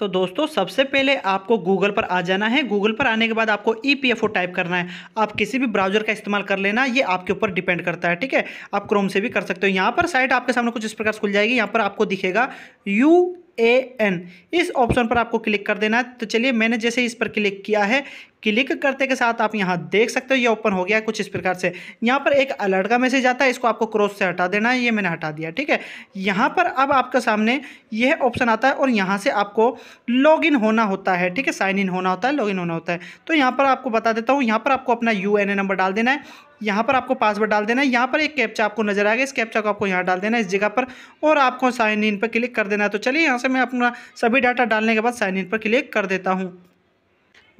तो दोस्तों सबसे पहले आपको गूगल पर आ जाना है गूगल पर आने के बाद आपको E P F O type करना है आप किसी भी ब्राउजर का इस्तेमाल कर लेना ये आपके ऊपर डिपेंड करता है ठीक है आप क्रोम से भी कर सकते हो यहाँ पर साइट आपके सामने कुछ इस प्रकार से खुल जाएगी यहाँ पर आपको दिखेगा यू ए एन इस ऑप्शन पर आपको क्लिक कर देना है तो चलिए मैंने जैसे इस पर क्लिक किया है क्लिक करते के साथ आप यहाँ देख सकते हो ये ओपन हो गया है कुछ इस प्रकार से यहाँ पर एक अलर्ट का मैसेज आता है इसको आपको क्रॉस से हटा देना है ये मैंने हटा दिया ठीक है यहाँ पर अब आपके सामने यह ऑप्शन आता है और यहाँ से आपको लॉग इन होना होता है ठीक है साइन इन होना होता है लॉग इन होना होता है तो यहाँ पर आपको बता देता हूँ यहाँ पर आपको अपना यू एन ए नंबर डाल देना है यहाँ पर आपको पासवर्ड डाल देना है यहाँ पर एक कैप्चा आपको नजर आएगा इस कैप्चा को आपको यहाँ डाल देना है इस जगह पर और आपको साइन इन पर क्लिक कर देना है तो चलिए यहाँ से मैं अपना सभी डाटा डालने के बाद साइन इन पर क्लिक कर देता हूँ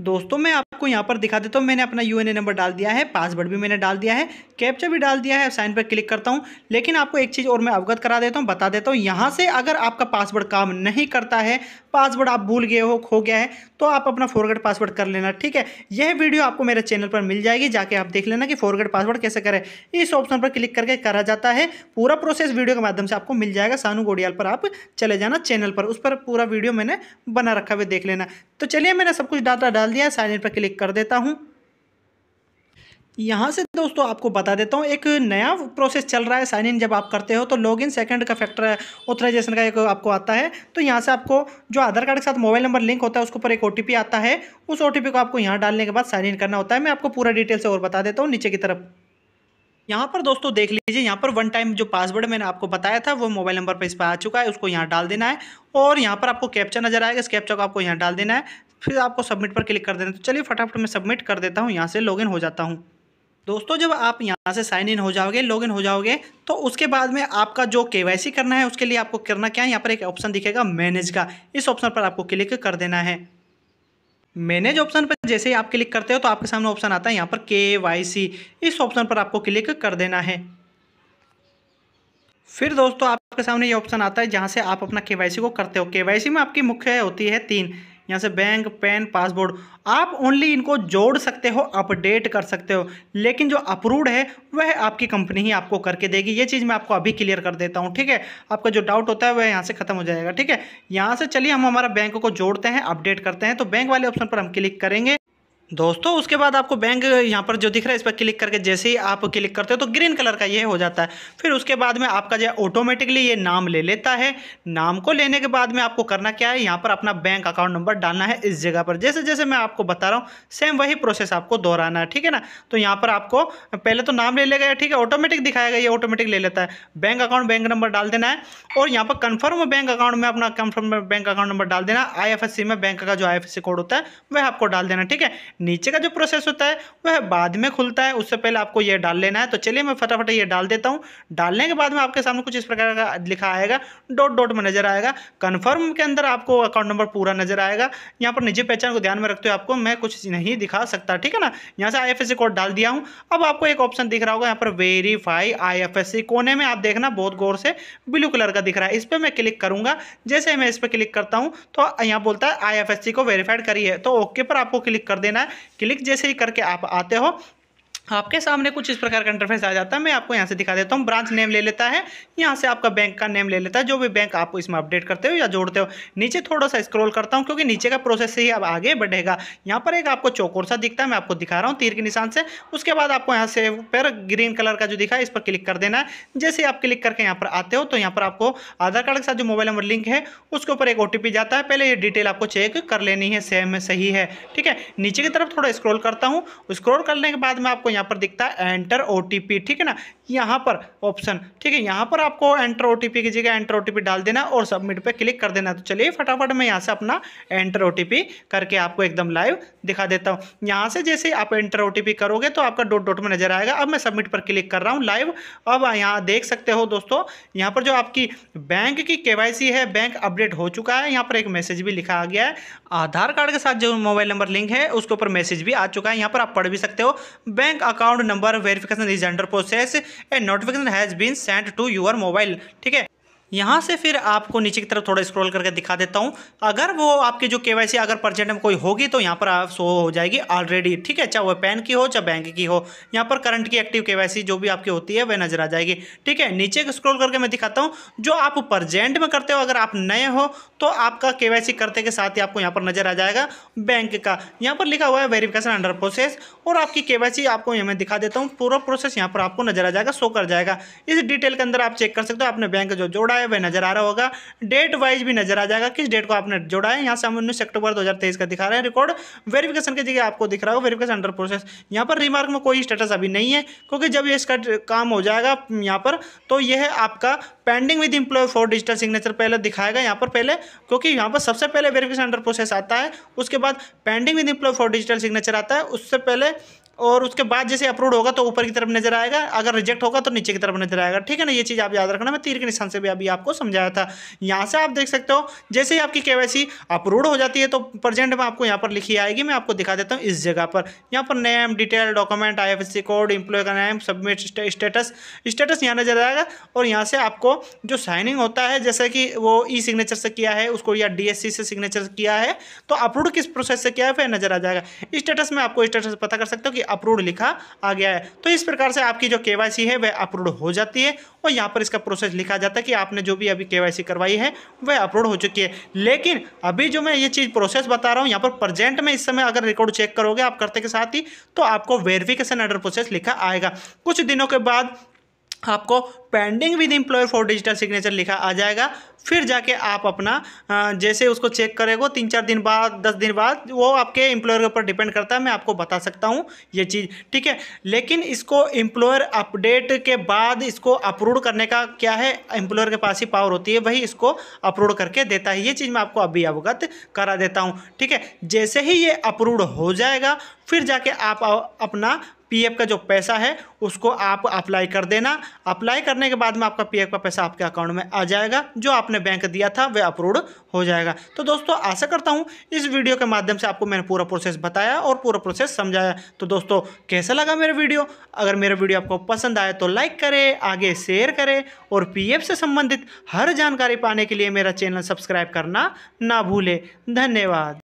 दोस्तों मैं आपको यहाँ पर दिखा देता हूँ मैंने अपना यू नंबर डाल दिया है पासवर्ड भी मैंने डाल दिया है कैप्चा भी डाल दिया है साइन पर क्लिक करता हूँ लेकिन आपको एक चीज़ और मैं अवगत करा देता हूँ बता देता हूँ यहाँ से अगर आपका पासवर्ड काम नहीं करता है पासवर्ड आप भूल गए हो खो गया है तो आप अपना फॉरगेट पासवर्ड कर लेना ठीक है यह वीडियो आपको मेरे चैनल पर मिल जाएगी जाके आप देख लेना कि फॉरगेट पासवर्ड कैसे करें इस ऑप्शन पर क्लिक करके करा जाता है पूरा प्रोसेस वीडियो के माध्यम से आपको मिल जाएगा सानू गोडियाल पर आप चले जाना चैनल पर उस पर पूरा वीडियो मैंने बना रखा हुआ देख लेना तो चलिए मैंने सब कुछ डाटा डाल दिया साइन इन पर क्लिक कर देता हूँ यहाँ से दोस्तों आपको बता देता हूँ एक नया प्रोसेस चल रहा है साइन इन जब आप करते हो तो लॉग इन सेकेंड का फैक्टर ऑथराइजेशन का एक आपको आता है तो यहाँ से आपको जो आधार कार्ड के साथ मोबाइल नंबर लिंक होता है उसके ऊपर एक ओ आता है उस ओ को आपको यहाँ डालने के बाद साइन इन करना होता है मैं आपको पूरा डिटेल से और बता देता हूँ नीचे की तरफ यहाँ पर दोस्तों देख लीजिए यहाँ पर वन टाइम जो पासवर्ड मैंने आपको बताया था वो मोबाइल नंबर पर इस पर आ चुका है उसको यहाँ डाल देना है और यहाँ पर आपको कैप्चा नजर आएगा इस कैप्चा को आपको यहाँ डाल देना है फिर आपको सबमिट पर क्लिक कर देना तो चलिए फटाफट मैं सबमिट कर देता हूँ यहाँ से लॉग हो जाता हूँ दोस्तों जब आप यहाँ से साइन इन हो जाओगे लॉग इन हो जाओगे तो उसके बाद में आपका जो के करना है उसके लिए आपको करना क्या है यहाँ पर एक ऑप्शन दिखेगा मैनेज का इस ऑप्शन पर आपको क्लिक कर देना है मैनेज ऑप्शन पर जैसे ही आप क्लिक करते हो तो आपके सामने ऑप्शन आता है यहाँ पर के वाई सी इस ऑप्शन पर आपको क्लिक कर देना है फिर दोस्तों आपके सामने ये ऑप्शन आता है जहाँ से आप अपना के वाई सी को करते हो के वाई सी में आपकी मुख्य होती है तीन यहाँ से बैंक पेन पासवर्ड आप ओनली इनको जोड़ सकते हो अपडेट कर सकते हो लेकिन जो अप्रूव्ड है वह आपकी कंपनी ही आपको करके देगी ये चीज़ मैं आपको अभी क्लियर कर देता हूँ ठीक है आपका जो डाउट होता है वह यहाँ से खत्म हो जाएगा ठीक है यहाँ से चलिए हम हमारा बैंक को जोड़ते हैं अपडेट करते हैं तो बैंक वाले ऑप्शन पर हम क्लिक करेंगे दोस्तों उसके बाद आपको बैंक यहाँ पर जो दिख रहा है इस पर क्लिक करके जैसे ही आप क्लिक करते हो तो ग्रीन कलर का ये हो जाता है फिर उसके बाद में आपका जो ऑटोमेटिकली ये नाम ले लेता है नाम को लेने के बाद में आपको करना क्या है यहाँ पर अपना बैंक अकाउंट नंबर डालना है इस जगह पर जैसे जैसे मैं आपको बता रहा हूँ सेम वही प्रोसेस आपको दोहराना है ठीक है ना तो यहाँ पर आपको पहले तो नाम ले लेगा ठीक है ऑटोमेटिक गया ये ऑटोमेटिक ले लेता है बैंक अकाउंट बैंक नंबर डाल देना है और यहाँ पर कन्फर्म बैंक अकाउंट में अपना कन्फर्म बैंक अकाउंट नंबर डाल देना आई में बैंक का जो आई कोड होता है वह आपको डाल देना ठीक है नीचे का जो प्रोसेस होता है वह बाद में खुलता है उससे पहले आपको यह डाल लेना है तो चलिए मैं फटाफट ये डाल देता हूँ डालने के बाद में आपके सामने कुछ इस प्रकार का लिखा आएगा डॉट डॉट में नजर आएगा कन्फर्म के अंदर आपको अकाउंट नंबर पूरा नजर आएगा यहाँ पर निजी पहचान को ध्यान में रखते हुए आपको मैं कुछ नहीं दिखा सकता ठीक है ना यहाँ से आई कोड डाल दिया हूँ अब आपको एक ऑप्शन दिख रहा होगा यहाँ पर वेरीफाई आई कोने में आप देखना बहुत गौर से ब्लू कलर का दिख रहा है इस पर मैं क्लिक करूँगा जैसे मैं इस पर क्लिक करता हूँ तो यहाँ बोलता है आई को वेरीफाइड करिए तो ओके पर आपको क्लिक कर देना है क्लिक जैसे ही करके आप आते हो आपके सामने कुछ इस प्रकार का इंटरफेस आ जाता है मैं आपको यहाँ से दिखा देता हूँ ब्रांच नेम ले लेता है यहाँ से आपका बैंक का नेम ले लेता है जो भी बैंक आप इसमें अपडेट करते हो या जोड़ते हो नीचे थोड़ा सा स्क्रॉल करता हूँ क्योंकि नीचे का प्रोसेस ही अब आगे बढ़ेगा यहाँ पर एक आपको चौकोर सा दिखता है मैं आपको दिखा रहा हूँ तीर के निशान से उसके बाद आपको यहाँ से पर ग्रीन कलर का जो दिखा है इस पर क्लिक कर देना है जैसे आप क्लिक करके यहाँ पर आते हो तो यहाँ पर आपको आधार कार्ड के साथ जो मोबाइल नंबर लिंक है उसके ऊपर एक ओ जाता है पहले ये डिटेल आपको चेक कर लेनी है सेम सही है ठीक है नीचे की तरफ थोड़ा स्क्रोल करता हूँ स्क्रोल करने के बाद मैं आपको यहाँ पर दिखता है एंटर ओ ठीक है ना यहाँ पर ऑप्शन ठीक है यहाँ पर आपको एंटर ओ की जगह एंटर ओ डाल देना और सबमिट पर क्लिक कर देना तो चलिए फटाफट मैं यहाँ से अपना एंटर ओ करके आपको एकदम लाइव दिखा देता हूँ यहाँ से जैसे आप एंटर ओ करोगे तो आपका डॉट डॉट में नजर आएगा अब मैं सबमिट पर क्लिक कर रहा हूँ लाइव अब यहाँ देख सकते हो दोस्तों यहाँ पर जो आपकी बैंक की के है बैंक अपडेट हो चुका है यहाँ पर एक मैसेज भी लिखा गया है आधार कार्ड के साथ जो मोबाइल नंबर लिंक है उसके ऊपर मैसेज भी आ चुका है यहाँ पर आप पढ़ भी सकते हो bank account number verification is under process and notification has been sent to your mobile ठीक है यहाँ से फिर आपको नीचे की तरफ थोड़ा स्क्रॉल करके दिखा देता हूँ अगर वो आपके जो के अगर परजेंट में कोई होगी तो यहाँ पर आप शो हो जाएगी ऑलरेडी ठीक है चाहे वह पैन की हो चाहे बैंक की हो यहाँ पर करंट की एक्टिव के जो भी आपकी होती है वह नजर आ जाएगी ठीक है नीचे स्क्रॉल करके मैं दिखाता हूँ जो आप परजेंट में करते हो अगर आप नए हो तो आपका के करते के साथ ही आपको यहाँ पर नजर आ जाएगा बैंक का यहाँ पर लिखा हुआ है वेरीफिकेशन अंडर प्रोसेस और आपकी के आपको मैं दिखा देता हूँ पूरा प्रोसेस यहाँ पर आपको नजर आ जाएगा शो कर जाएगा इस डिटेल के अंदर आप चेक कर सकते हो आपने बैंक जो जोड़ा है वह नजर आ रहा होगा डेट वाइज भी नजर आ जाएगा किस डेट को आपने जोड़ा है यहाँ से हम उन्नीस अक्टूबर दो का दिखा रहे हैं रिकॉर्ड वेरिफिकेशन के जगह आपको दिख रहा होगा वेरिफिकेशन अंडर प्रोसेस यहाँ पर रिमार्क में कोई स्टेटस अभी नहीं है क्योंकि जब ये इसका काम हो जाएगा यहाँ पर तो यह है आपका pending with employee for digital signature पहले दिखाएगा यहाँ पर पहले क्योंकि यहाँ पर सबसे पहले वेरिफिकेशन अंडर प्रोसेस आता है उसके बाद pending with employee for digital signature आता है उससे पहले और उसके बाद जैसे अप्रूव होगा तो ऊपर की तरफ नजर आएगा अगर रिजेक्ट होगा तो नीचे की तरफ नजर आएगा ठीक है ना ये चीज़ आप याद रखना मैं तीर के निशान से भी अभी आपको समझाया था यहाँ से आप देख सकते हो जैसे ही आपकी के अप्रूव हो जाती है तो प्रेजेंट में आपको यहाँ पर लिखी आएगी मैं आपको दिखा देता हूँ इस जगह पर यहाँ पर name detail document I code employee का नेम सबमिट स्टेटस स्टेटस यहाँ नजर आएगा और यहाँ से आपको जो साइनिंग होता है जैसे कि वो ई सिग्नेचर से किया है उसको या सी से सिग्नेचर किया है तो अप्रूव किस प्रोसेस से किया है फिर नजर आ जाएगा स्टेटस में आपको स्टेटस पता कर सकते हो कि अप्रूव्ड लिखा आ गया है तो इस प्रकार से आपकी जो के है वह अप्रूव हो जाती है और यहाँ पर इसका प्रोसेस लिखा जाता है कि आपने जो भी अभी के करवाई है वह अप्रूव हो चुकी है लेकिन अभी जो मैं ये चीज़ प्रोसेस बता रहा हूँ यहाँ पर प्रजेंट में इस समय अगर रिकॉर्ड चेक करोगे आप करते के साथ ही तो आपको वेरिफिकेशन अंडर प्रोसेस लिखा आएगा कुछ दिनों के बाद आपको pending with employer for digital signature लिखा आ जाएगा फिर जाके आप अपना जैसे उसको चेक करेगो तीन चार दिन बाद दस दिन बाद वो आपके एम्प्लॉयर के ऊपर डिपेंड करता है मैं आपको बता सकता हूँ ये चीज़ ठीक है लेकिन इसको एम्प्लॉयर अपडेट के बाद इसको अप्रूव करने का क्या है एम्प्लॉयर के पास ही पावर होती है वही इसको अप्रूव करके देता है ये चीज़ मैं आपको अभी अवगत करा देता हूँ ठीक है जैसे ही ये अप्रूव हो जाएगा फिर जाके आप अपना पीएफ का जो पैसा है उसको आप अप्लाई कर देना अप्लाई करने के बाद में आपका पीएफ का पैसा आपके अकाउंट में आ जाएगा जो आपने बैंक दिया था वह अप्रूव हो जाएगा तो दोस्तों आशा करता हूँ इस वीडियो के माध्यम से आपको मैंने पूरा प्रोसेस बताया और पूरा प्रोसेस समझाया तो दोस्तों कैसा लगा मेरा वीडियो अगर मेरा वीडियो आपको पसंद आए तो लाइक करें आगे शेयर करें और पी से संबंधित हर जानकारी पाने के लिए मेरा चैनल सब्सक्राइब करना ना भूलें धन्यवाद